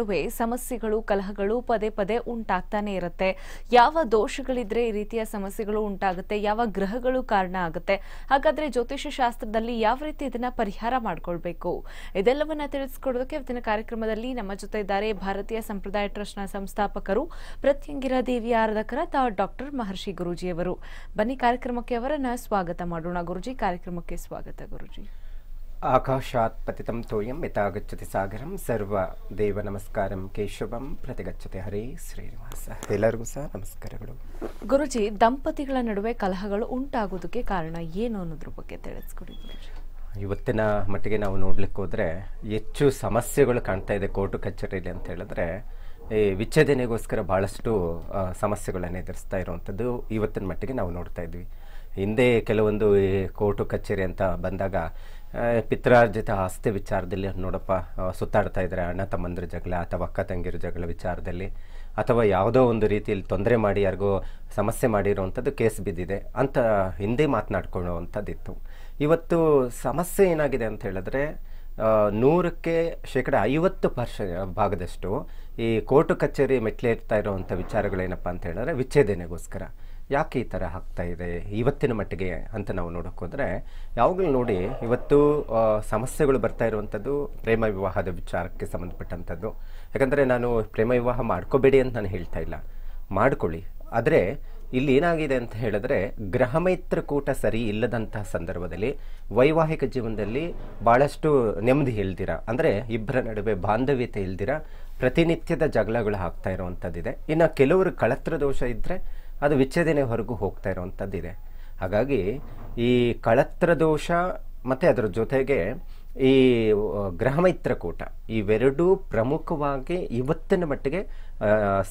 ನಡುವೆ ಸಮಸ್ಯೆಗಳು ಕಲಹಗಳು ಪದೇ ಪದೇ ಉಂಟಾಗ್ತಾನೆ ಇರುತ್ತೆ ಯಾವ ದೋಷಗಳಿದ್ರೆ ಈ ರೀತಿಯ ಸಮಸ್ಯೆಗಳು ಉಂಟಾಗುತ್ತೆ ಯಾವ ಗ್ರಹಗಳು ಕಾರಣ ಆಗುತ್ತೆ ಹಾಗಾದ್ರೆ ಜ್ಯೋತಿಷ್ಯ ಶಾಸ್ತ್ರದಲ್ಲಿ ಯಾವ ರೀತಿ ಇದನ್ನ ಪರಿಹಾರ ಮಾಡ್ಕೊಳ್ಬೇಕು ಇದೆಲ್ಲವನ್ನ ತಿಳಿಸ್ಕೊಡೋದಕ್ಕೆ ಇವತ್ತಿನ ಕಾರ್ಯಕ್ರಮದಲ್ಲಿ ನಮ್ಮ ಜೊತೆ ಇದ್ದಾರೆ ಭಾರತೀಯ ಸಂಪ್ರದಾಯ ಟ್ರಸ್ಟ್ ನ ಸಂಸ್ಥಾಪಕರು ಪ್ರತ್ಯಂಗಿರ ದೇವಿ ತಾವು ಡಾಕ್ಟರ್ ಮಹರ್ಷಿ ಅವರು ಬನ್ನಿ ಕಾರ್ಯಕ್ರಮಕ್ಕೆ ಅವರನ್ನ ಸ್ವಾಗತ ಮಾಡೋಣ ಗುರುಜಿ ಕಾರ್ಯಕ್ರಮಕ್ಕೆ ಸ್ವಾಗತ ಗುರುಜಿ ತೋಯಂ पतितं ಸಾಗರಂ ಸರ್ವ ದೇವ ನಮಸ್ಕಾರಂ ಕೇಶವಂ ಪ್ರತಿಗಚ್ಚತೆ ಹರೇ ಶ್ರೀನಿವಾಸ ಎಲ್ಲರಿಗೂ ಸಹ ನಮಸ್ಕಾರಗಳು ಗುರುಜಿ ದಂಪತಿಗಳ ನಡುವೆ ಕಲಹಗಳು ಉಂಟಾಗೋದಕ್ಕೆ ಕಾರಣ ಏನು ಅನ್ನೋದ್ರ ಬಗ್ಗೆ ತಿಳಿಸ್ಕೊಡಿ ಇವತ್ತಿನ ಮಟ್ಟಿಗೆ ನಾವು ನೋಡ್ಲಿಕ್ಕೆ ಹೋದ್ರೆ ಹೆಚ್ಚು ಸಮಸ್ಯೆಗಳು ಕಾಣ್ತಾ ಇದೆ ಕೋರ್ಟ್ ಕಚೇರಿಯಲ್ಲಿ ಅಂತ ಹೇಳಿದ್ರೆ ಈ ವಿಚ್ಛೇದನೆಗೋಸ್ಕರ ಭಾಳಷ್ಟು ಸಮಸ್ಯೆಗಳನ್ನು ಎದುರಿಸ್ತಾ ಇರುವಂಥದ್ದು ಇವತ್ತಿನ ಮಟ್ಟಿಗೆ ನಾವು ನೋಡ್ತಾ ಇದ್ವಿ ಹಿಂದೆ ಕೆಲವೊಂದು ಈ ಕೋರ್ಟು ಕಚೇರಿ ಅಂತ ಬಂದಾಗ ಪಿತ್ರಾರ್ಜಿತ ಆಸ್ತಿ ವಿಚಾರದಲ್ಲಿ ನೋಡಪ್ಪ ಸುತ್ತಾಡ್ತಾ ಇದ್ದಾರೆ ಅಣ್ಣ ತಮ್ಮಂದಿರ ಜಗಳ ಅಥವಾ ಅಕ್ಕ ತಂಗಿರ ಜಗಳ ವಿಚಾರದಲ್ಲಿ ಅಥವಾ ಯಾವುದೋ ಒಂದು ರೀತಿಯಲ್ಲಿ ತೊಂದರೆ ಮಾಡಿ ಯಾರಿಗೋ ಸಮಸ್ಯೆ ಮಾಡಿರುವಂಥದ್ದು ಕೇಸ್ ಬಿದ್ದಿದೆ ಅಂತ ಹಿಂದೆ ಮಾತನಾಡ್ಕೊಳ್ಳುವಂಥದ್ದಿತ್ತು ಇವತ್ತು ಸಮಸ್ಯೆ ಏನಾಗಿದೆ ಅಂತ ಹೇಳಿದ್ರೆ ನೂರಕ್ಕೆ ಶೇಕಡ ಐವತ್ತು ಪರ್ಷ ಭಾಗದಷ್ಟು ಈ ಕೋರ್ಟು ಕಚೇರಿ ಮೆಟ್ಲೇರ್ತಾ ಇರೋವಂಥ ವಿಚಾರಗಳೇನಪ್ಪ ಅಂತ ಹೇಳಿದ್ರೆ ವಿಚ್ಛೇದನೆಗೋಸ್ಕರ ಯಾಕೆ ಈ ಥರ ಆಗ್ತಾ ಇದೆ ಇವತ್ತಿನ ಮಟ್ಟಿಗೆ ಅಂತ ನಾವು ನೋಡೋಕ್ಕೆ ಹೋದರೆ ಯಾವಾಗಲೂ ನೋಡಿ ಇವತ್ತು ಸಮಸ್ಯೆಗಳು ಬರ್ತಾ ಇರುವಂಥದ್ದು ಪ್ರೇಮ ವಿವಾಹದ ವಿಚಾರಕ್ಕೆ ಸಂಬಂಧಪಟ್ಟಂಥದ್ದು ಯಾಕಂದರೆ ನಾನು ಪ್ರೇಮ ವಿವಾಹ ಮಾಡ್ಕೋಬೇಡಿ ಅಂತ ನಾನು ಹೇಳ್ತಾ ಇಲ್ಲ ಮಾಡ್ಕೊಳ್ಳಿ ಆದರೆ ಇಲ್ಲಿ ಏನಾಗಿದೆ ಅಂತ ಹೇಳಿದ್ರೆ ಗ್ರಹ ಮೈತ್ರಕೂಟ ಸರಿ ಇಲ್ಲದಂತಹ ಸಂದರ್ಭದಲ್ಲಿ ವೈವಾಹಿಕ ಜೀವನದಲ್ಲಿ ಭಾಳಷ್ಟು ನೆಮ್ಮದಿ ಇಲ್ದಿರ ಅಂದರೆ ಇಬ್ಬರ ನಡುವೆ ಬಾಂಧವ್ಯತೆ ಇಲ್ದಿರ ಪ್ರತಿನಿತ್ಯದ ಜಗಳಗಳು ಆಗ್ತಾ ಇರುವಂಥದ್ದಿದೆ ಇನ್ನು ಕೆಲವರು ಕಳತ್ರ ದೋಷ ಇದ್ದರೆ ಅದು ವಿಚ್ಛೇದನೆ ಹೊರಗೂ ಹೋಗ್ತಾ ಇರುವಂಥದ್ದಿದೆ ಹಾಗಾಗಿ ಈ ಕಳತ್ರ ದೋಷ ಮತ್ತು ಅದರ ಜೊತೆಗೆ ಈ ಗ್ರಹ ಮೈತ್ರಕೂಟ ಇವೆರಡೂ ಪ್ರಮುಖವಾಗಿ ಇವತ್ತಿನ ಮಟ್ಟಿಗೆ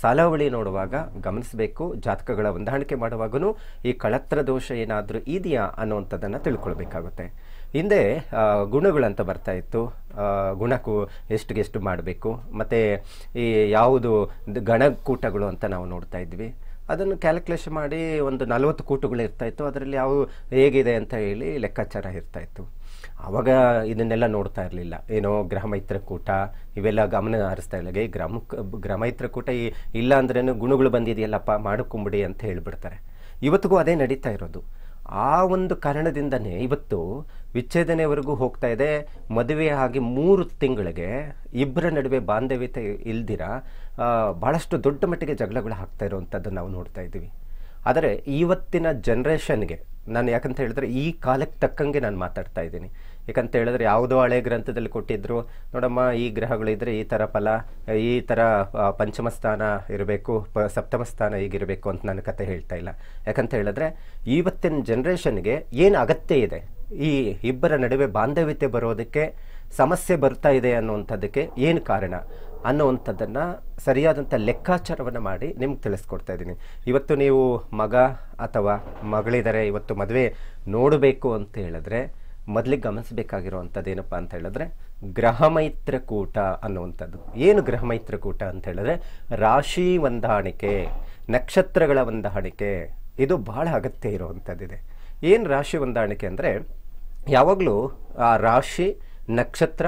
ಸಾಲಾವಳಿ ನೋಡುವಾಗ ಗಮನಿಸಬೇಕು ಜಾತಕಗಳ ಹೊಂದಾಣಿಕೆ ಮಾಡುವಾಗೂ ಈ ಕಳತ್ರ ದೋಷ ಏನಾದರೂ ಇದೆಯಾ ಅನ್ನೋವಂಥದ್ದನ್ನು ತಿಳ್ಕೊಳ್ಬೇಕಾಗುತ್ತೆ ಹಿಂದೆ ಗುಣಗಳಂತ ಬರ್ತಾ ಇತ್ತು ಗುಣಕ್ಕೂ ಎಷ್ಟುಗೆಷ್ಟು ಮಾಡಬೇಕು ಮತ್ತು ಈ ಯಾವುದು ಗಣಕೂಟಗಳು ಅಂತ ನಾವು ನೋಡ್ತಾ ಇದ್ವಿ ಅದನ್ನು ಕ್ಯಾಲ್ಕುಲೇಷನ್ ಮಾಡಿ ಒಂದು ನಲವತ್ತು ಕೂಟಗಳು ಇರ್ತಾಯಿತ್ತು ಅದರಲ್ಲಿ ಯಾವ ಹೇಗಿದೆ ಅಂತ ಹೇಳಿ ಲೆಕ್ಕಾಚಾರ ಇರ್ತಾಯಿತ್ತು ಅವಾಗ ಇದನ್ನೆಲ್ಲ ನೋಡ್ತಾ ಇರಲಿಲ್ಲ ಏನೋ ಗ್ರಹ ಮೈತ್ರಕೂಟ ಇವೆಲ್ಲ ಗಮನ ಹರಿಸ್ತಾ ಇಲ್ಲ ಈ ಗ್ರಾಮ ಗ್ರಹಮೈತ್ರ ಮೈತ್ರಕೂಟ ಇಲ್ಲ ಅಂದ್ರೇನು ಗುಣಗಳು ಬಂದಿದೆಯಲ್ಲಪ್ಪ ಮಾಡ್ಕೊಂಬಿಡಿ ಅಂತ ಹೇಳಿಬಿಡ್ತಾರೆ ಇವತ್ತಿಗೂ ಅದೇ ನಡೀತಾ ಇರೋದು ಆ ಒಂದು ಕಾರಣದಿಂದನೇ ಇವತ್ತು ವಿಚ್ಛೇದನೆವರೆಗೂ ಹೋಗ್ತಾ ಇದೆ ಮದುವೆ ಆಗಿ ಮೂರು ತಿಂಗಳಿಗೆ ಇಬ್ಬರ ನಡುವೆ ಬಾಂಧವ್ಯತೆ ಇಲ್ದಿರ ಬಹಳಷ್ಟು ದೊಡ್ಡ ಮಟ್ಟಿಗೆ ಜಗಳಗಳು ಹಾಕ್ತಾ ಇರೋವಂಥದ್ದು ನಾವು ನೋಡ್ತಾ ಇದ್ದೀವಿ ಆದರೆ ಇವತ್ತಿನ ಜನ್ರೇಷನ್ಗೆ ನಾನು ಯಾಕಂತ ಹೇಳಿದ್ರೆ ಈ ಕಾಲಕ್ಕೆ ತಕ್ಕಂಗೆ ನಾನು ಮಾತಾಡ್ತಾ ಇದ್ದೀನಿ ಯಾಕಂತ ಹೇಳಿದ್ರೆ ಯಾವುದೋ ಹಳೆ ಗ್ರಂಥದಲ್ಲಿ ಕೊಟ್ಟಿದ್ದರು ನೋಡಮ್ಮ ಈ ಗ್ರಹಗಳಿದ್ರೆ ಈ ಥರ ಫಲ ಈ ಥರ ಪಂಚಮ ಸ್ಥಾನ ಇರಬೇಕು ಪ ಸಪ್ತಮ ಸ್ಥಾನ ಹೀಗಿರಬೇಕು ಅಂತ ನನ್ನ ಕತೆ ಹೇಳ್ತಾ ಇಲ್ಲ ಯಾಕಂತ ಹೇಳಿದ್ರೆ ಇವತ್ತಿನ ಜನ್ರೇಷನ್ಗೆ ಏನು ಅಗತ್ಯ ಇದೆ ಈ ಇಬ್ಬರ ನಡುವೆ ಬಾಂಧವ್ಯತೆ ಬರೋದಕ್ಕೆ ಸಮಸ್ಯೆ ಬರ್ತಾ ಇದೆ ಅನ್ನುವಂಥದ್ದಕ್ಕೆ ಏನು ಕಾರಣ ಅನ್ನುವಂಥದ್ದನ್ನು ಸರಿಯಾದಂಥ ಲೆಕ್ಕಾಚಾರವನ್ನು ಮಾಡಿ ನಿಮ್ಗೆ ತಿಳಿಸ್ಕೊಡ್ತಾ ಇದ್ದೀನಿ ಇವತ್ತು ನೀವು ಮಗ ಅಥವಾ ಮಗಳಿದ್ದಾರೆ ಇವತ್ತು ಮದುವೆ ನೋಡಬೇಕು ಅಂತ ಹೇಳಿದ್ರೆ ಮೊದಲಿಗೆ ಗಮನಿಸಬೇಕಾಗಿರುವಂಥದ್ದು ಏನಪ್ಪ ಅಂತ ಹೇಳಿದ್ರೆ ಗ್ರಹ ಮೈತ್ರಕೂಟ ಅನ್ನುವಂಥದ್ದು ಏನು ಗ್ರಹ ಮೈತ್ರಕೂಟ ಅಂತ ಹೇಳಿದ್ರೆ ರಾಶಿ ಹೊಂದಾಣಿಕೆ ನಕ್ಷತ್ರಗಳ ಹೊಂದಾಣಿಕೆ ಇದು ಬಹಳ ಅಗತ್ಯ ಇರುವಂಥದ್ದಿದೆ ಏನು ರಾಶಿ ಹೊಂದಾಣಿಕೆ ಅಂದರೆ ಯಾವಾಗಲೂ ಆ ರಾಶಿ ನಕ್ಷತ್ರ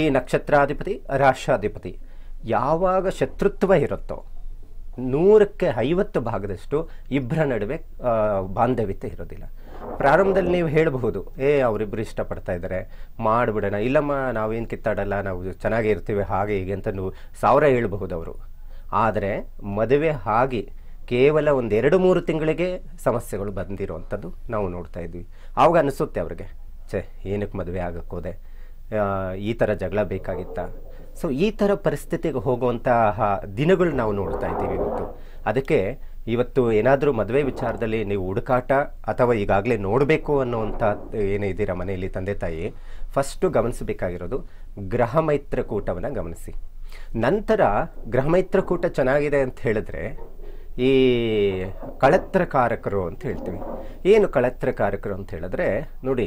ಈ ನಕ್ಷತ್ರಾಧಿಪತಿ ರಾಷ್ಟ್ರಾಧಿಪತಿ ಯಾವಾಗ ಶತ್ರುತ್ವ ಇರುತ್ತೋ ನೂರಕ್ಕೆ ಐವತ್ತು ಭಾಗದಷ್ಟು ಇಬ್ಬರ ನಡುವೆ ಬಾಂಧವ್ಯತೆ ಇರೋದಿಲ್ಲ ಪ್ರಾರಂಭದಲ್ಲಿ ನೀವು ಹೇಳಬಹುದು ಏ ಅವರಿಬ್ಬರು ಇಷ್ಟಪಡ್ತಾ ಇದ್ದಾರೆ ಮಾಡಿಬಿಡೋಣ ಇಲ್ಲಮ್ಮ ನಾವೇನು ಕಿತ್ತಾಡಲ್ಲ ನಾವು ಚೆನ್ನಾಗೇ ಇರ್ತೀವಿ ಹಾಗೆ ಹೀಗೆ ಅಂತ ನೀವು ಸಾವಿರ ಹೇಳಬಹುದು ಅವರು ಆದರೆ ಮದುವೆ ಆಗಿ ಕೇವಲ ಒಂದು ಎರಡು ಮೂರು ತಿಂಗಳಿಗೆ ಸಮಸ್ಯೆಗಳು ಬಂದಿರುವಂಥದ್ದು ನಾವು ನೋಡ್ತಾ ಇದ್ವಿ ಆವಾಗ ಅನಿಸುತ್ತೆ ಅವ್ರಿಗೆ ಛೇ ಏನಕ್ಕೆ ಮದುವೆ ಆಗಕ್ಕೆ ಹೋದೆ ಈ ಥರ ಜಗಳ ಬೇಕಾಗಿತ್ತ ಸೊ ಈ ಥರ ಪರಿಸ್ಥಿತಿಗೆ ಹೋಗುವಂತಹ ದಿನಗಳು ನಾವು ನೋಡ್ತಾ ಇದ್ದೀವಿ ಇವತ್ತು ಅದಕ್ಕೆ ಇವತ್ತು ಏನಾದರೂ ಮದುವೆ ವಿಚಾರದಲ್ಲಿ ನೀವು ಹುಡುಕಾಟ ಅಥವಾ ಈಗಾಗಲೇ ನೋಡಬೇಕು ಅನ್ನೋವಂಥ ಏನಿದ್ದೀರಾ ಮನೆಯಲ್ಲಿ ತಂದೆ ತಾಯಿ ಫಸ್ಟು ಗಮನಿಸಬೇಕಾಗಿರೋದು ಗ್ರಹ ಮೈತ್ರಕೂಟವನ್ನು ಗಮನಿಸಿ ನಂತರ ಗ್ರಹ ಮೈತ್ರಕೂಟ ಚೆನ್ನಾಗಿದೆ ಅಂತ ಹೇಳಿದ್ರೆ ಈ ಕಳತ್ರಕಾರಕರು ಅಂತ ಹೇಳ್ತೀವಿ ಏನು ಕಳತ್ರಕಾರಕರು ಅಂತ ಹೇಳಿದ್ರೆ ನೋಡಿ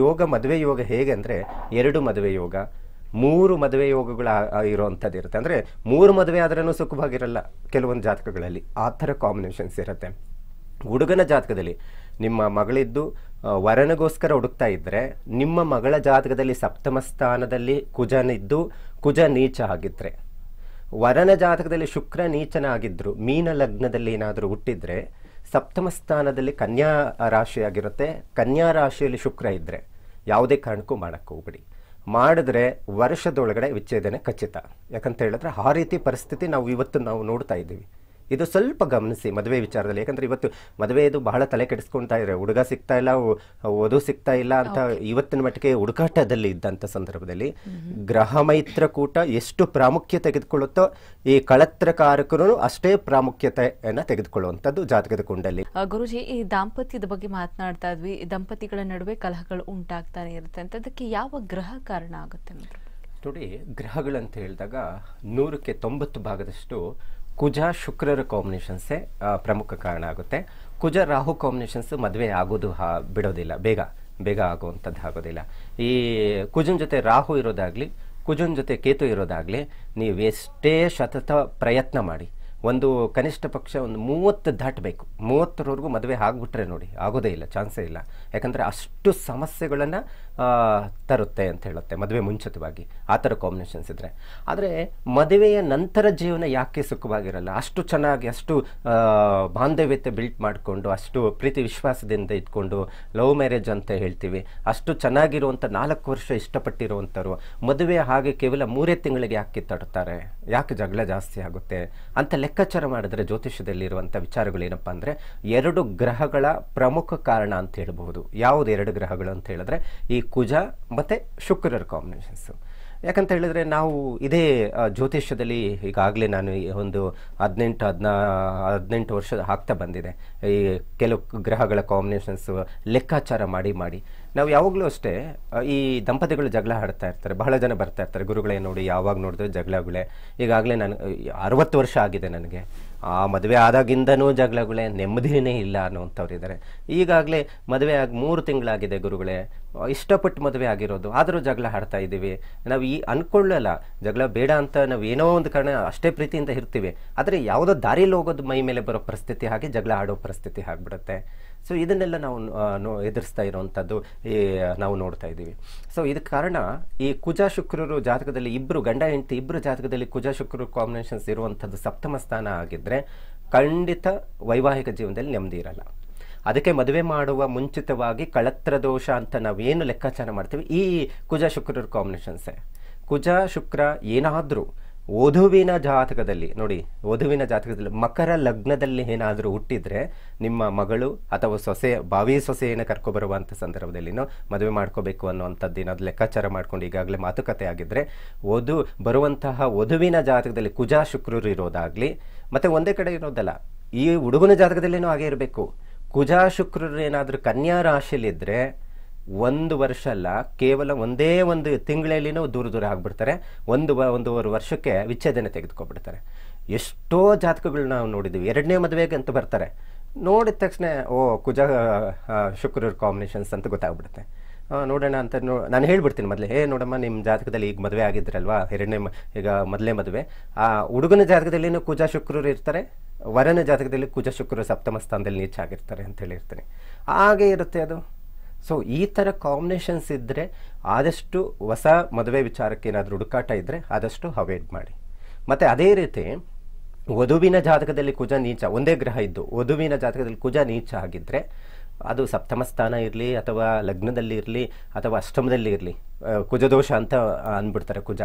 ಯೋಗ ಮದುವೆ ಯೋಗ ಹೇಗೆ ಅಂದರೆ ಎರಡು ಮದುವೆ ಯೋಗ ಮೂರು ಮದುವೆ ಯೋಗಗಳ ಇರೋವಂಥದ್ದು ಇರುತ್ತೆ ಅಂದರೆ ಮೂರು ಮದುವೆ ಆದ್ರೂ ಸುಖವಾಗಿರಲ್ಲ ಕೆಲವೊಂದು ಜಾತಕಗಳಲ್ಲಿ ಆ ಥರ ಕಾಂಬಿನೇಷನ್ಸ್ ಇರುತ್ತೆ ಹುಡುಗನ ಜಾತಕದಲ್ಲಿ ನಿಮ್ಮ ಮಗಳಿದ್ದು ವರನಗೋಸ್ಕರ ಹುಡುಕ್ತಾ ಇದ್ದರೆ ನಿಮ್ಮ ಮಗಳ ಜಾತಕದಲ್ಲಿ ಸಪ್ತಮ ಸ್ಥಾನದಲ್ಲಿ ಕುಜನಿದ್ದು ಕುಜ ನೀಚ ಆಗಿದ್ದರೆ ವರನ ಜಾತಕದಲ್ಲಿ ಶುಕ್ರ ನೀಚನಾಗಿದ್ರು ಮೀನ ಲಗ್ನದಲ್ಲಿ ಏನಾದರೂ ಹುಟ್ಟಿದ್ರೆ ಸಪ್ತಮ ಸ್ಥಾನದಲ್ಲಿ ಕನ್ಯಾ ರಾಶಿಯಾಗಿರುತ್ತೆ ಕನ್ಯಾ ರಾಶಿಯಲ್ಲಿ ಶುಕ್ರ ಇದ್ದರೆ ಯಾವುದೇ ಕಾರಣಕ್ಕೂ ಮಾಡಕ್ಕೆ ಹೋಗ್ಬಿಡಿ ಮಾಡಿದ್ರೆ ವರ್ಷದೊಳಗಡೆ ವಿಚ್ಛೇದನೆ ಖಚಿತ ಯಾಕಂತ ಹೇಳಿದ್ರೆ ಆ ರೀತಿ ಪರಿಸ್ಥಿತಿ ನಾವು ಇವತ್ತು ನಾವು ನೋಡ್ತಾ ಇದ್ದೀವಿ ಇದು ಸ್ವಲ್ಪ ಗಮನಿಸಿ ಮದುವೆ ವಿಚಾರದಲ್ಲಿ ಯಾಕಂದ್ರೆ ಇವತ್ತು ಇದು ಬಹಳ ತಲೆ ಕೆಡಿಸ್ಕೊಂತಾ ಇದ್ರೆ ಹುಡುಗ ಸಿಗ್ತಾ ಇಲ್ಲ ಓದು ಸಿಗ್ತಾ ಇಲ್ಲ ಅಂತ ಇವತ್ತಿನ ಮಟ್ಟಿಗೆ ಹುಡುಕಾಟದಲ್ಲಿ ಇದ್ದಂತ ಸಂದರ್ಭದಲ್ಲಿ ಗ್ರಹ ಕೂಟ ಎಷ್ಟು ಪ್ರಾಮುಖ್ಯ ತೆಗೆದುಕೊಳ್ಳುತ್ತೋ ಈ ಕಳತ್ರಕಾರಕರು ಅಷ್ಟೇ ಪ್ರಾಮುಖ್ಯತೆಯನ್ನ ತೆಗೆದುಕೊಳ್ಳುವಂತದ್ದು ಜಾತಕದ ಕುಂಡಲ್ಲಿ ಗುರುಜಿ ಈ ದಾಂಪತ್ಯದ ಬಗ್ಗೆ ಮಾತನಾಡ್ತಾ ಇದ್ವಿ ದಂಪತಿಗಳ ನಡುವೆ ಕಲಹಗಳು ಉಂಟಾಗ್ತಾನೆ ಇರುತ್ತೆ ಅಂತ ಅದಕ್ಕೆ ಯಾವ ಗ್ರಹ ಕಾರಣ ಆಗುತ್ತೆ ನೋಡಿ ಗ್ರಹಗಳಂತ ಹೇಳಿದಾಗ ನೂರಕ್ಕೆ ತೊಂಬತ್ತು ಭಾಗದಷ್ಟು ಕುಜ ಶುಕ್ರರ ಕಾಂಬಿನೇಷನ್ಸೇ ಪ್ರಮುಖ ಕಾರಣ ಆಗುತ್ತೆ ಕುಜ ರಾಹು ಕಾಂಬಿನೇಷನ್ಸ್ ಮದುವೆ ಆಗೋದು ಹಾ ಬಿಡೋದಿಲ್ಲ ಬೇಗ ಬೇಗ ಆಗುವಂಥದ್ದು ಆಗೋದಿಲ್ಲ ಈ ಕುಜನ್ ಜೊತೆ ರಾಹು ಇರೋದಾಗಲಿ ಕುಜನ್ ಜೊತೆ ಕೇತು ಇರೋದಾಗಲಿ ನೀವು ಎಷ್ಟೇ ಸತತ ಪ್ರಯತ್ನ ಮಾಡಿ ಒಂದು ಕನಿಷ್ಠ ಪಕ್ಷ ಒಂದು ಮೂವತ್ತು ದಾಟಬೇಕು ಮೂವತ್ತರವರೆಗೂ ಮದುವೆ ಆಗಿಬಿಟ್ರೆ ನೋಡಿ ಆಗೋದೇ ಇಲ್ಲ ಚಾನ್ಸೇ ಇಲ್ಲ ಯಾಕಂದರೆ ಅಷ್ಟು ಸಮಸ್ಯೆಗಳನ್ನು ತರುತ್ತೆ ಅಂತ ಹೇಳುತ್ತೆ ಮದುವೆ ಮುಂಚಿತವಾಗಿ ಆ ಥರ ಕಾಂಬಿನೇಷನ್ಸ್ ಇದ್ದರೆ ಆದರೆ ಮದುವೆಯ ನಂತರ ಜೀವನ ಯಾಕೆ ಸುಖವಾಗಿರಲ್ಲ ಅಷ್ಟು ಚೆನ್ನಾಗಿ ಅಷ್ಟು ಬಾಂಧವ್ಯತೆ ಬಿಲ್ಟ್ ಮಾಡಿಕೊಂಡು ಅಷ್ಟು ಪ್ರೀತಿ ವಿಶ್ವಾಸದಿಂದ ಇಟ್ಕೊಂಡು ಲವ್ ಮ್ಯಾರೇಜ್ ಅಂತ ಹೇಳ್ತೀವಿ ಅಷ್ಟು ಚೆನ್ನಾಗಿರುವಂಥ ನಾಲ್ಕು ವರ್ಷ ಇಷ್ಟಪಟ್ಟಿರುವಂಥವ್ರು ಮದುವೆ ಹಾಗೆ ಕೇವಲ ಮೂರೇ ತಿಂಗಳಿಗೆ ಯಾಕೆ ತಡ್ತಾರೆ ಯಾಕೆ ಜಗಳ ಜಾಸ್ತಿ ಆಗುತ್ತೆ ಅಂತ ಲೆಕ್ಕಾಚಾರ ಮಾಡಿದ್ರೆ ಜ್ಯೋತಿಷ್ಯದಲ್ಲಿರುವಂಥ ವಿಚಾರಗಳೇನಪ್ಪ ಅಂದರೆ ಎರಡು ಗ್ರಹಗಳ ಪ್ರಮುಖ ಕಾರಣ ಅಂತ ಹೇಳಬಹುದು ಯಾವುದು ಎರಡು ಗ್ರಹಗಳು ಅಂತ ಹೇಳಿದ್ರೆ ಈ ಕುಜ ಮತ್ತು ಶುಕ್ರರ ಕಾಂಬಿನೇಷನ್ಸು ಯಾಕಂತ ಹೇಳಿದರೆ ನಾವು ಇದೇ ಜ್ಯೋತಿಷ್ಯದಲ್ಲಿ ಈಗಾಗಲೇ ನಾನು ಒಂದು ಹದಿನೆಂಟು ಹದಿನಾ ಹದಿನೆಂಟು ವರ್ಷ ಆಗ್ತಾ ಬಂದಿದೆ ಈ ಕೆಲವು ಗ್ರಹಗಳ ಕಾಂಬಿನೇಷನ್ಸು ಲೆಕ್ಕಾಚಾರ ಮಾಡಿ ಮಾಡಿ ನಾವು ಯಾವಾಗಲೂ ಅಷ್ಟೇ ಈ ದಂಪತಿಗಳು ಜಗಳ ಆಡ್ತಾ ಇರ್ತಾರೆ ಬಹಳ ಜನ ಬರ್ತಾ ಇರ್ತಾರೆ ಗುರುಗಳೇ ನೋಡಿ ಯಾವಾಗ ನೋಡಿದ್ರೆ ಜಗಳಗಳೇ ಈಗಾಗಲೇ ನಾನು ಅರವತ್ತು ವರ್ಷ ಆಗಿದೆ ನನಗೆ ಆ ಮದುವೆ ಆದಾಗಿಂದನೂ ಜಗಳಗಳೇ ನೆಮ್ಮದಿನೇ ಇಲ್ಲ ಅನ್ನೋವಂಥವ್ರು ಇದ್ದಾರೆ ಈಗಾಗಲೇ ಮದುವೆ ಆಗಿ ಮೂರು ತಿಂಗಳಾಗಿದೆ ಗುರುಗಳೇ ಇಷ್ಟಪಟ್ಟು ಮದುವೆ ಆಗಿರೋದು ಆದರೂ ಜಗಳ ಹಾಡ್ತಾ ಇದ್ದೀವಿ ನಾವು ಈ ಅನ್ಕೊಳ್ಳಲ್ಲ ಜಗಳ ಬೇಡ ಅಂತ ನಾವು ಏನೋ ಒಂದು ಕಾರಣ ಅಷ್ಟೇ ಪ್ರೀತಿಯಿಂದ ಇರ್ತೀವಿ ಆದರೆ ಯಾವುದೋ ದಾರಿಯಲ್ಲಿ ಹೋಗೋದು ಮೈ ಮೇಲೆ ಬರೋ ಪರಿಸ್ಥಿತಿ ಹಾಗೆ ಜಗಳ ಆಡೋ ಪರಿಸ್ಥಿತಿ ಆಗಿಬಿಡುತ್ತೆ ಸೊ ಇದನ್ನೆಲ್ಲ ನಾವು ಎದುರಿಸ್ತಾ ಇರುವಂಥದ್ದು ಈ ನಾವು ನೋಡ್ತಾ ಇದ್ದೀವಿ ಸೊ ಇದಕ್ಕೆ ಕಾರಣ ಈ ಕುಜ ಶುಕ್ರರು ಜಾತಕದಲ್ಲಿ ಇಬ್ಬರು ಗಂಡ ಹೆಂಡತಿ ಇಬ್ಬರು ಜಾತಕದಲ್ಲಿ ಕುಜ ಶುಕ್ರ ಕಾಂಬಿನೇಷನ್ಸ್ ಇರುವಂಥದ್ದು ಸಪ್ತಮ ಸ್ಥಾನ ಆಗಿದ್ದರೆ ಖಂಡಿತ ವೈವಾಹಿಕ ಜೀವನದಲ್ಲಿ ನೆಮ್ಮದಿ ಇರಲ್ಲ ಅದಕ್ಕೆ ಮದುವೆ ಮಾಡುವ ಮುಂಚಿತವಾಗಿ ಕಳತ್ರ ದೋಷ ಅಂತ ನಾವೇನು ಲೆಕ್ಕಾಚಾರ ಮಾಡ್ತೀವಿ ಈ ಕುಜ ಶುಕ್ರರ ಕಾಂಬಿನೇಷನ್ಸೇ ಕುಜ ಶುಕ್ರ ಏನಾದರೂ ವಧುವಿನ ಜಾತಕದಲ್ಲಿ ನೋಡಿ ವಧುವಿನ ಜಾತಕದಲ್ಲಿ ಮಕರ ಲಗ್ನದಲ್ಲಿ ಏನಾದರೂ ಹುಟ್ಟಿದರೆ ನಿಮ್ಮ ಮಗಳು ಅಥವಾ ಸೊಸೆ ಬಾವಿ ಸೊಸೆಯನ್ನು ಬರುವಂಥ ಸಂದರ್ಭದಲ್ಲಿನೋ ಮದುವೆ ಮಾಡ್ಕೋಬೇಕು ಅನ್ನುವಂಥದ್ದು ಏನಾದ್ರು ಲೆಕ್ಕಾಚಾರ ಮಾಡ್ಕೊಂಡು ಈಗಾಗಲೇ ಮಾತುಕತೆ ಆಗಿದ್ದರೆ ವಧು ಬರುವಂತಹ ವಧುವಿನ ಜಾತಕದಲ್ಲಿ ಕುಜಾ ಶುಕ್ರರು ಇರೋದಾಗಲಿ ಮತ್ತು ಒಂದೇ ಕಡೆ ಇರೋದಲ್ಲ ಈ ಹುಡುಗನ ಜಾತಕದಲ್ಲಿನೂ ಹಾಗೆ ಇರಬೇಕು ಕುಜಾ ಶುಕ್ರರು ಏನಾದರೂ ಕನ್ಯಾ ರಾಶಿಯಲ್ಲಿದ್ದರೆ ಒಂದು ವರ್ಷ ಅಲ್ಲ ಕೇವಲ ಒಂದೇ ಒಂದು ತಿಂಗಳಲ್ಲಿ ದೂರ ದೂರ ಆಗಿಬಿಡ್ತಾರೆ ಒಂದು ಒಂದೂವರೆ ವರ್ಷಕ್ಕೆ ವಿಚ್ಛೇದನೆ ತೆಗೆದುಕೊಬಿಡ್ತಾರೆ ಎಷ್ಟೋ ಜಾತಕಗಳನ್ನ ನಾವು ನೋಡಿದ್ದೀವಿ ಎರಡನೇ ಮದುವೆಗೆ ಅಂತ ಬರ್ತಾರೆ ನೋಡಿದ ತಕ್ಷಣ ಓ ಕುಜ ಶುಕ್ರ ಕಾಂಬಿನೇಷನ್ಸ್ ಅಂತ ಗೊತ್ತಾಗ್ಬಿಡುತ್ತೆ ನೋಡೋಣ ಅಂತ ನೋ ನಾನು ಹೇಳ್ಬಿಡ್ತೀನಿ ಮೊದಲೇ ಹೇ ನೋಡಮ್ಮ ನಿಮ್ಮ ಜಾತಕದಲ್ಲಿ ಈಗ ಮದುವೆ ಆಗಿದ್ರಲ್ವಾ ಎರಡನೇ ಈಗ ಮೊದಲೇ ಮದುವೆ ಆ ಹುಡುಗನ ಜಾತಕದಲ್ಲಿನೂ ಕುಜ ಶುಕ್ರರು ಇರ್ತಾರೆ ವರನ ಜಾತಕದಲ್ಲಿ ಕುಜ ಶುಕ್ರ ಸಪ್ತಮ ಸ್ಥಾನದಲ್ಲಿ ನೀಚಾಗಿರ್ತಾರೆ ಅಂತ ಹೇಳಿರ್ತೀನಿ ಹಾಗೆ ಇರುತ್ತೆ ಅದು ಸೊ ಈ ಥರ ಕಾಂಬಿನೇಷನ್ಸ್ ಇದ್ದರೆ ಆದಷ್ಟು ಹೊಸ ಮದುವೆ ವಿಚಾರಕ್ಕೆ ಏನಾದರೂ ಹುಡುಕಾಟ ಇದ್ದರೆ ಆದಷ್ಟು ಅವಾಯ್ಡ್ ಮಾಡಿ ಮತ್ತು ಅದೇ ರೀತಿ ವಧುವಿನ ಜಾತಕದಲ್ಲಿ ಕುಜ ನೀಚ ಒಂದೇ ಗ್ರಹ ಇದ್ದು ವಧುವಿನ ಜಾತಕದಲ್ಲಿ ಕುಜ ನೀಚ ಆಗಿದ್ದರೆ ಅದು ಸಪ್ತಮ ಸ್ಥಾನ ಇರಲಿ ಅಥವಾ ಲಗ್ನದಲ್ಲಿ ಇರಲಿ ಅಥವಾ ಅಷ್ಟಮದಲ್ಲಿ ಇರಲಿ ಕುಜದೋಷ ಅಂತ ಅಂದ್ಬಿಡ್ತಾರೆ ಕುಜ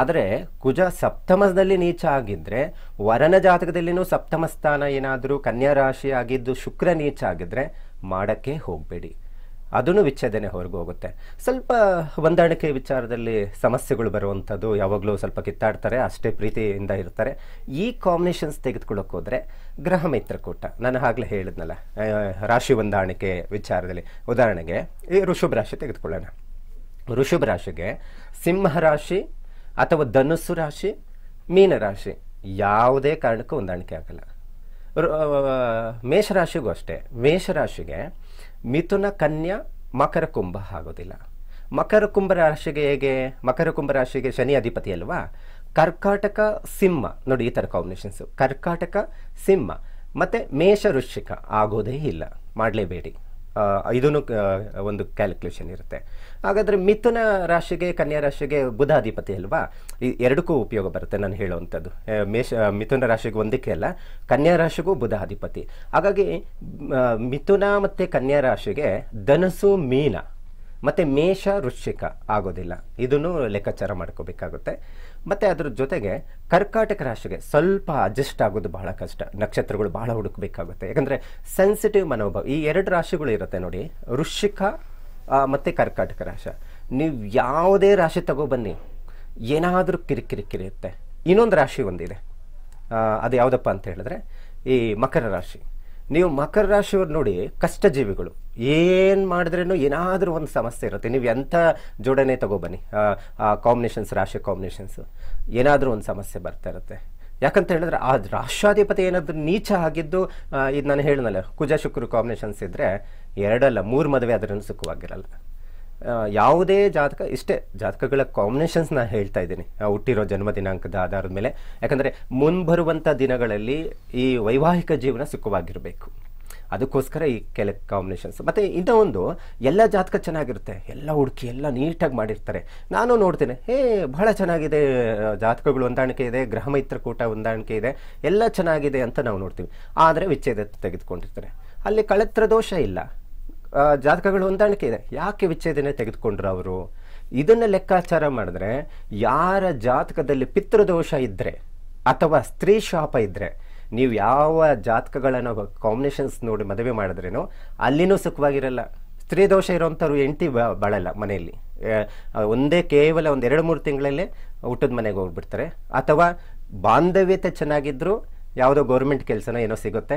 ಆದರೆ ಕುಜ ಸಪ್ತಮದಲ್ಲಿ ನೀಚ ಆಗಿದ್ದರೆ ವರನ ಜಾತಕದಲ್ಲಿನೂ ಸಪ್ತಮ ಸ್ಥಾನ ಏನಾದರೂ ಕನ್ಯಾ ರಾಶಿ ಆಗಿದ್ದು ಶುಕ್ರ ನೀಚ ಆಗಿದ್ದರೆ ಮಾಡೋಕ್ಕೆ ಹೋಗಬೇಡಿ ಅದನ್ನು ವಿಚ್ಛೇದನೆ ಹೊರಗೆ ಹೋಗುತ್ತೆ ಸ್ವಲ್ಪ ಹೊಂದಾಣಿಕೆ ವಿಚಾರದಲ್ಲಿ ಸಮಸ್ಯೆಗಳು ಬರುವಂಥದ್ದು ಯಾವಾಗಲೂ ಸ್ವಲ್ಪ ಕಿತ್ತಾಡ್ತಾರೆ ಅಷ್ಟೇ ಪ್ರೀತಿಯಿಂದ ಇರ್ತಾರೆ ಈ ಕಾಂಬಿನೇಷನ್ಸ್ ತೆಗೆದುಕೊಳ್ಳೋಕೆ ಹೋದರೆ ಗ್ರಹ ಮಿತ್ರಕೂಟ ನಾನು ಆಗಲೇ ಹೇಳಿದ್ನಲ್ಲ ರಾಶಿ ಹೊಂದಾಣಿಕೆ ವಿಚಾರದಲ್ಲಿ ಉದಾಹರಣೆಗೆ ಈ ಋಷಭ ರಾಶಿ ತೆಗೆದುಕೊಳ್ಳೋಣ ಋಷಭ ರಾಶಿಗೆ ಸಿಂಹ ರಾಶಿ ಅಥವಾ ಧನುಸ್ಸು ರಾಶಿ ಮೀನರಾಶಿ ಯಾವುದೇ ಕಾರಣಕ್ಕೂ ಹೊಂದಾಣಿಕೆ ಆಗಲ್ಲ ಮೇಷರಾಶಿಗೂ ಅಷ್ಟೇ ಮೇಷರಾಶಿಗೆ ಮಿಥುನ ಕನ್ಯಾ ಮಕರ ಕುಂಭ ಆಗೋದಿಲ್ಲ ಮಕರ ಕುಂಭ ರಾಶಿಗೆ ಹೇಗೆ ಮಕರ ಕುಂಭ ರಾಶಿಗೆ ಶನಿ ಅಧಿಪತಿ ಅಲ್ವಾ ಕರ್ಕಾಟಕ ಸಿಂಹ ನೋಡಿ ಈ ಥರ ಕಾಂಬಿನೇಷನ್ಸು ಕರ್ಕಾಟಕ ಸಿಂಹ ಮತ್ತು ಮೇಷ ವೃಶ್ಚಿಕ ಆಗೋದೇ ಇಲ್ಲ ಮಾಡಲೇಬೇಡಿ ಇದೂ ಒಂದು ಕ್ಯಾಲ್ಕುಲೇಷನ್ ಇರುತ್ತೆ ಹಾಗಾದರೆ ಮಿಥುನ ರಾಶಿಗೆ ಕನ್ಯಾ ರಾಶಿಗೆ ಬುಧಾಧಿಪತಿ ಅಲ್ವಾ ಈ ಎರಡಕ್ಕೂ ಉಪಯೋಗ ಬರುತ್ತೆ ನಾನು ಹೇಳುವಂಥದ್ದು ಮೇಷ ಮಿಥುನ ರಾಶಿಗೆ ಒಂದಕ್ಕೆ ಅಲ್ಲ ಕನ್ಯಾ ರಾಶಿಗೂ ಬುಧಾಧಿಪತಿ ಹಾಗಾಗಿ ಮಿಥುನ ಮತ್ತು ಕನ್ಯಾ ರಾಶಿಗೆ ಧನಸು ಮೀನ ಮತ್ತು ಮೇಷ ವೃಶ್ಚಿಕ ಆಗೋದಿಲ್ಲ ಇದನ್ನು ಲೆಕ್ಕಾಚಾರ ಮಾಡ್ಕೋಬೇಕಾಗುತ್ತೆ ಮತ್ತು ಅದರ ಜೊತೆಗೆ ಕರ್ಕಾಟಕ ರಾಶಿಗೆ ಸ್ವಲ್ಪ ಅಡ್ಜಸ್ಟ್ ಆಗೋದು ಬಹಳ ಕಷ್ಟ ನಕ್ಷತ್ರಗಳು ಬಹಳ ಹುಡುಕಬೇಕಾಗುತ್ತೆ ಯಾಕಂದರೆ ಸೆನ್ಸಿಟಿವ್ ಮನೋಭಾವ ಈ ಎರಡು ರಾಶಿಗಳು ಇರುತ್ತೆ ನೋಡಿ ವೃಶ್ಚಿಕ ಮತ್ತು ಕರ್ಕಾಟಕ ರಾಶಿ ನೀವು ಯಾವುದೇ ರಾಶಿ ತಗೊಬನ್ನಿ ಏನಾದರೂ ಕಿರಿಕಿರಿ ಕಿರಿಯುತ್ತೆ ಇನ್ನೊಂದು ರಾಶಿ ಒಂದಿದೆ ಅದು ಯಾವುದಪ್ಪ ಅಂತ ಹೇಳಿದ್ರೆ ಈ ಮಕರ ರಾಶಿ ನೀವು ಮಕರ ರಾಶಿಯವ್ರು ನೋಡಿ ಕಷ್ಟ ಜೀವಿಗಳು ಏನು ಮಾಡಿದ್ರೂ ಏನಾದರೂ ಒಂದು ಸಮಸ್ಯೆ ಇರುತ್ತೆ ನೀವು ಎಂಥ ಜೋಡಣೆ ಆ ಕಾಂಬಿನೇಷನ್ಸ್ ರಾಶಿ ಕಾಂಬಿನೇಷನ್ಸು ಏನಾದರೂ ಒಂದು ಸಮಸ್ಯೆ ಬರ್ತಾ ಇರುತ್ತೆ ಯಾಕಂತ ಹೇಳಿದ್ರೆ ಆ ರಾಷ್ಟ್ರಾಧಿಪತಿ ಏನಾದರೂ ನೀಚ ಆಗಿದ್ದು ಇದು ನಾನು ಹೇಳಿದ್ನಲ್ಲ ಕುಜ ಶುಕ್ರ ಕಾಂಬಿನೇಷನ್ಸ್ ಇದ್ದರೆ ಎರಡಲ್ಲ ಮೂರು ಮದುವೆ ಆದ್ರೂ ಸುಖವಾಗಿರಲ್ಲ ಯಾವುದೇ ಜಾತಕ ಇಷ್ಟೇ ಜಾತಕಗಳ ಕಾಂಬಿನೇಷನ್ಸ್ ನಾನು ಹೇಳ್ತಾ ಇದ್ದೀನಿ ಹುಟ್ಟಿರೋ ಜನ್ಮ ದಿನಾಂಕದ ಆಧಾರದ ಮೇಲೆ ಯಾಕಂದರೆ ಮುಂಬರುವಂಥ ದಿನಗಳಲ್ಲಿ ಈ ವೈವಾಹಿಕ ಜೀವನ ಸುಖವಾಗಿರಬೇಕು ಅದಕ್ಕೋಸ್ಕರ ಈ ಕೆಲ ಕಾಂಬಿನೇಷನ್ಸ್ ಮತ್ತು ಇಂಥ ಒಂದು ಎಲ್ಲ ಜಾತಕ ಚೆನ್ನಾಗಿರುತ್ತೆ ಎಲ್ಲ ಹುಡುಕಿ ಎಲ್ಲ ನೀಟಾಗಿ ಮಾಡಿರ್ತಾರೆ ನಾನು ನೋಡ್ತೇನೆ ಹೇ ಬಹಳ ಚೆನ್ನಾಗಿದೆ ಜಾತಕಗಳು ಹೊಂದಾಣಿಕೆ ಇದೆ ಗ್ರಹ ಮೈತ್ರಕೂಟ ಹೊಂದಾಣಿಕೆ ಇದೆ ಎಲ್ಲ ಚೆನ್ನಾಗಿದೆ ಅಂತ ನಾವು ನೋಡ್ತೀವಿ ಆದರೆ ವಿಚ್ಛೇದ ತೆಗೆದುಕೊಂಡಿರ್ತಾರೆ ಅಲ್ಲಿ ಕಳೆತ್ರ ದೋಷ ಇಲ್ಲ ಜಾತಕಗಳು ಹೊಂದಾಣಿಕೆ ಇದೆ ಯಾಕೆ ವಿಚ್ಛೇದನೆ ತೆಗೆದುಕೊಂಡ್ರು ಅವರು ಇದನ್ನು ಲೆಕ್ಕಾಚಾರ ಮಾಡಿದ್ರೆ ಯಾರ ಜಾತಕದಲ್ಲಿ ಪಿತೃದೋಷ ಇದ್ದರೆ ಅಥವಾ ಸ್ತ್ರೀ ಶಾಪ ಇದ್ದರೆ ನೀವು ಯಾವ ಜಾತಕಗಳನ್ನು ಕಾಂಬಿನೇಷನ್ಸ್ ನೋಡಿ ಮದುವೆ ಮಾಡಿದ್ರೇನೋ ಅಲ್ಲಿನೂ ಸುಖವಾಗಿರಲ್ಲ ಸ್ತ್ರೀ ದೋಷ ಇರೋವಂಥವ್ರು ಎಂಟಿ ಬಾಳಲ್ಲ ಮನೆಯಲ್ಲಿ ಒಂದೇ ಕೇವಲ ಒಂದು ಎರಡು ಮೂರು ತಿಂಗಳಲ್ಲೇ ಊಟದ ಮನೆಗೆ ಹೋಗ್ಬಿಡ್ತಾರೆ ಅಥವಾ ಬಾಂಧವ್ಯತೆ ಚೆನ್ನಾಗಿದ್ದರೂ ಯಾವುದೋ ಗೌರ್ಮೆಂಟ್ ಕೆಲಸನ ಏನೋ ಸಿಗುತ್ತೆ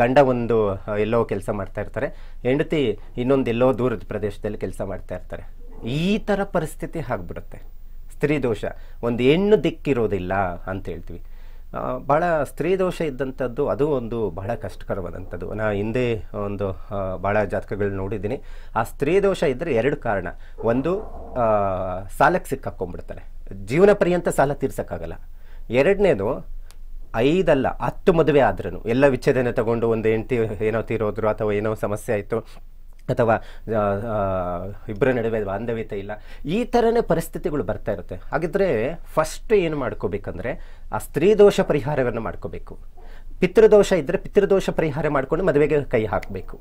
ಗಂಡ ಒಂದು ಎಲ್ಲೋ ಕೆಲಸ ಮಾಡ್ತಾ ಇರ್ತಾರೆ ಹೆಂಡತಿ ಇನ್ನೊಂದು ಎಲ್ಲೋ ದೂರದ ಪ್ರದೇಶದಲ್ಲಿ ಕೆಲಸ ಮಾಡ್ತಾ ಇರ್ತಾರೆ ಈ ಥರ ಪರಿಸ್ಥಿತಿ ಆಗ್ಬಿಡುತ್ತೆ ಸ್ತ್ರೀ ದೋಷ ಒಂದು ಹೆಣ್ಣು ದಿಕ್ಕಿರೋದಿಲ್ಲ ಅಂತ ಹೇಳ್ತೀವಿ ಭಾಳ ಸ್ತ್ರೀ ದೋಷ ಇದ್ದಂಥದ್ದು ಅದು ಒಂದು ಬಹಳ ಕಷ್ಟಕರವಾದಂಥದ್ದು ನಾ ಹಿಂದೆ ಒಂದು ಭಾಳ ಜಾತಕಗಳು ನೋಡಿದ್ದೀನಿ ಆ ಸ್ತ್ರೀ ದೋಷ ಇದ್ದರೆ ಎರಡು ಕಾರಣ ಒಂದು ಸಾಲಕ್ಕೆ ಸಿಕ್ಕಾಕೊಂಡ್ಬಿಡ್ತಾರೆ ಜೀವನ ಪರ್ಯಂತ ಸಾಲ ತೀರ್ಸೋಕ್ಕಾಗಲ್ಲ ಎರಡನೇದು ಐದಲ್ಲ ಹತ್ತು ಮದುವೆ ಆದ್ರೂ ಎಲ್ಲ ವಿಚ್ಛೇದನ ತಗೊಂಡು ಒಂದು ಹೆಂಡತಿ ಏನೋ ತೀರೋದ್ರು ಅಥವಾ ಏನೋ ಸಮಸ್ಯೆ ಆಯಿತು ಅಥವಾ ಇಬ್ಬರ ನಡುವೆ ಬಾಂಧವ್ಯತೆ ಇಲ್ಲ ಈ ಥರನೇ ಪರಿಸ್ಥಿತಿಗಳು ಬರ್ತಾ ಇರುತ್ತೆ ಹಾಗಿದ್ರೆ ಫಸ್ಟ್ ಏನು ಮಾಡ್ಕೋಬೇಕಂದ್ರೆ ಆ ಸ್ತ್ರೀ ದೋಷ ಪರಿಹಾರವನ್ನು ಮಾಡ್ಕೋಬೇಕು ಪಿತೃದೋಷ ಇದ್ದರೆ ಪಿತೃದೋಷ ಪರಿಹಾರ ಮಾಡಿಕೊಂಡು ಮದುವೆಗೆ ಕೈ ಹಾಕಬೇಕು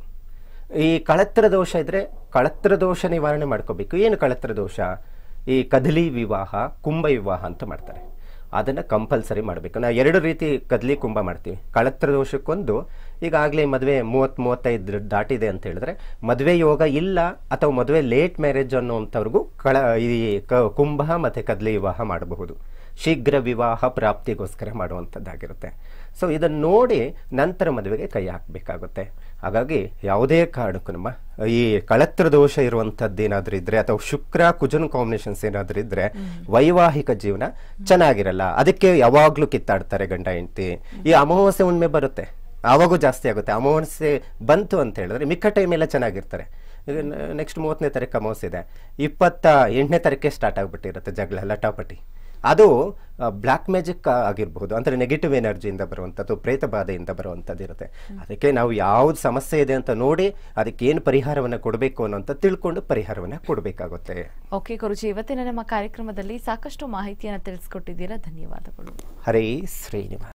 ಈ ಕಳತ್ರ ದೋಷ ಇದ್ದರೆ ಕಳತ್ರ ದೋಷ ನಿವಾರಣೆ ಮಾಡ್ಕೋಬೇಕು ಏನು ಕಳತ್ರ ದೋಷ ಈ ಕದಲಿ ವಿವಾಹ ಕುಂಭ ವಿವಾಹ ಅಂತ ಮಾಡ್ತಾರೆ ಅದನ್ನು ಕಂಪಲ್ಸರಿ ಮಾಡಬೇಕು ನಾವು ಎರಡು ರೀತಿ ಕದಲಿ ಕುಂಭ ಮಾಡ್ತೀವಿ ಕಳತ್ರ ದೋಷಕ್ಕೊಂದು ಈಗಾಗಲೇ ಮದುವೆ ಮೂವತ್ತು ಮೂವತ್ತೈದು ದಾಟಿದೆ ಅಂತ ಹೇಳಿದ್ರೆ ಮದುವೆ ಯೋಗ ಇಲ್ಲ ಅಥವಾ ಮದುವೆ ಲೇಟ್ ಮ್ಯಾರೇಜ್ ಅನ್ನುವಂಥವ್ರಿಗೂ ಕಳ ಈ ಕುಂಭ ಮತ್ತು ಕದಲಿ ವಿವಾಹ ಮಾಡಬಹುದು ಶೀಘ್ರ ವಿವಾಹ ಪ್ರಾಪ್ತಿಗೋಸ್ಕರ ಮಾಡುವಂಥದ್ದಾಗಿರುತ್ತೆ ಸೊ ಇದನ್ನು ನೋಡಿ ನಂತರ ಮದುವೆಗೆ ಕೈ ಹಾಕಬೇಕಾಗುತ್ತೆ ಹಾಗಾಗಿ ಯಾವುದೇ ಕಾರಣಕ್ಕೂ ನಮ್ಮ ಈ ಕಳತ್ರ ದೋಷ ಇರುವಂಥದ್ದು ಏನಾದರೂ ಇದ್ದರೆ ಅಥವಾ ಶುಕ್ರ ಕುಜನ್ ಕಾಂಬಿನೇಷನ್ಸ್ ಏನಾದರೂ ಇದ್ದರೆ ವೈವಾಹಿಕ ಜೀವನ ಚೆನ್ನಾಗಿರಲ್ಲ ಅದಕ್ಕೆ ಯಾವಾಗಲೂ ಕಿತ್ತಾಡ್ತಾರೆ ಗಂಡ ಹೆಂಡತಿ ಈ ಅಮಾವಾಸ್ಯೆ ಹುಣ್ಣಿಮೆ ಬರುತ್ತೆ ಆವಾಗೂ ಜಾಸ್ತಿ ಆಗುತ್ತೆ ಅಮಾವಾಸ್ಯೆ ಬಂತು ಅಂತ ಹೇಳಿದ್ರೆ ಮಿಕ್ಕ ಟೈಮೆಲ್ಲ ಚೆನ್ನಾಗಿರ್ತಾರೆ ನೆಕ್ಸ್ಟ್ ಮೂವತ್ತನೇ ತಾರೀಕು ಅಮಾವಾಸ್ಯೆ ಇದೆ ಇಪ್ಪತ್ತ ಎಂಟನೇ ತಾರೀಕೆ ಸ್ಟಾರ್ಟ್ ಆಗಿಬಿಟ್ಟಿರುತ್ತೆ ಜಗಳ ಲಟಾಪಟಿ ಅದು ಬ್ಲ್ಯಾಕ್ ಮ್ಯಾಜಿಕ್ ಆಗಿರ್ಬೋದು ಅಂದರೆ ನೆಗೆಟಿವ್ ಎನರ್ಜಿಯಿಂದ ಬರುವಂಥದ್ದು ಪ್ರೇತ ಬಾಧೆಯಿಂದ ಬರುವಂಥದ್ದು ಇರುತ್ತೆ ಅದಕ್ಕೆ ನಾವು ಯಾವ್ದು ಸಮಸ್ಯೆ ಇದೆ ಅಂತ ನೋಡಿ ಅದಕ್ಕೆ ಏನು ಪರಿಹಾರವನ್ನು ಕೊಡಬೇಕು ಅನ್ನೋಂಥ ತಿಳ್ಕೊಂಡು ಪರಿಹಾರವನ್ನು ಕೊಡಬೇಕಾಗುತ್ತೆ ಓಕೆ ಗುರುಜಿ ಇವತ್ತಿನ ನಮ್ಮ ಕಾರ್ಯಕ್ರಮದಲ್ಲಿ ಸಾಕಷ್ಟು ಮಾಹಿತಿಯನ್ನು ತಿಳಿಸ್ಕೊಟ್ಟಿದ್ದೀರಾ ಧನ್ಯವಾದಗಳು ಹರೇ ಶ್ರೀನಿವಾಸ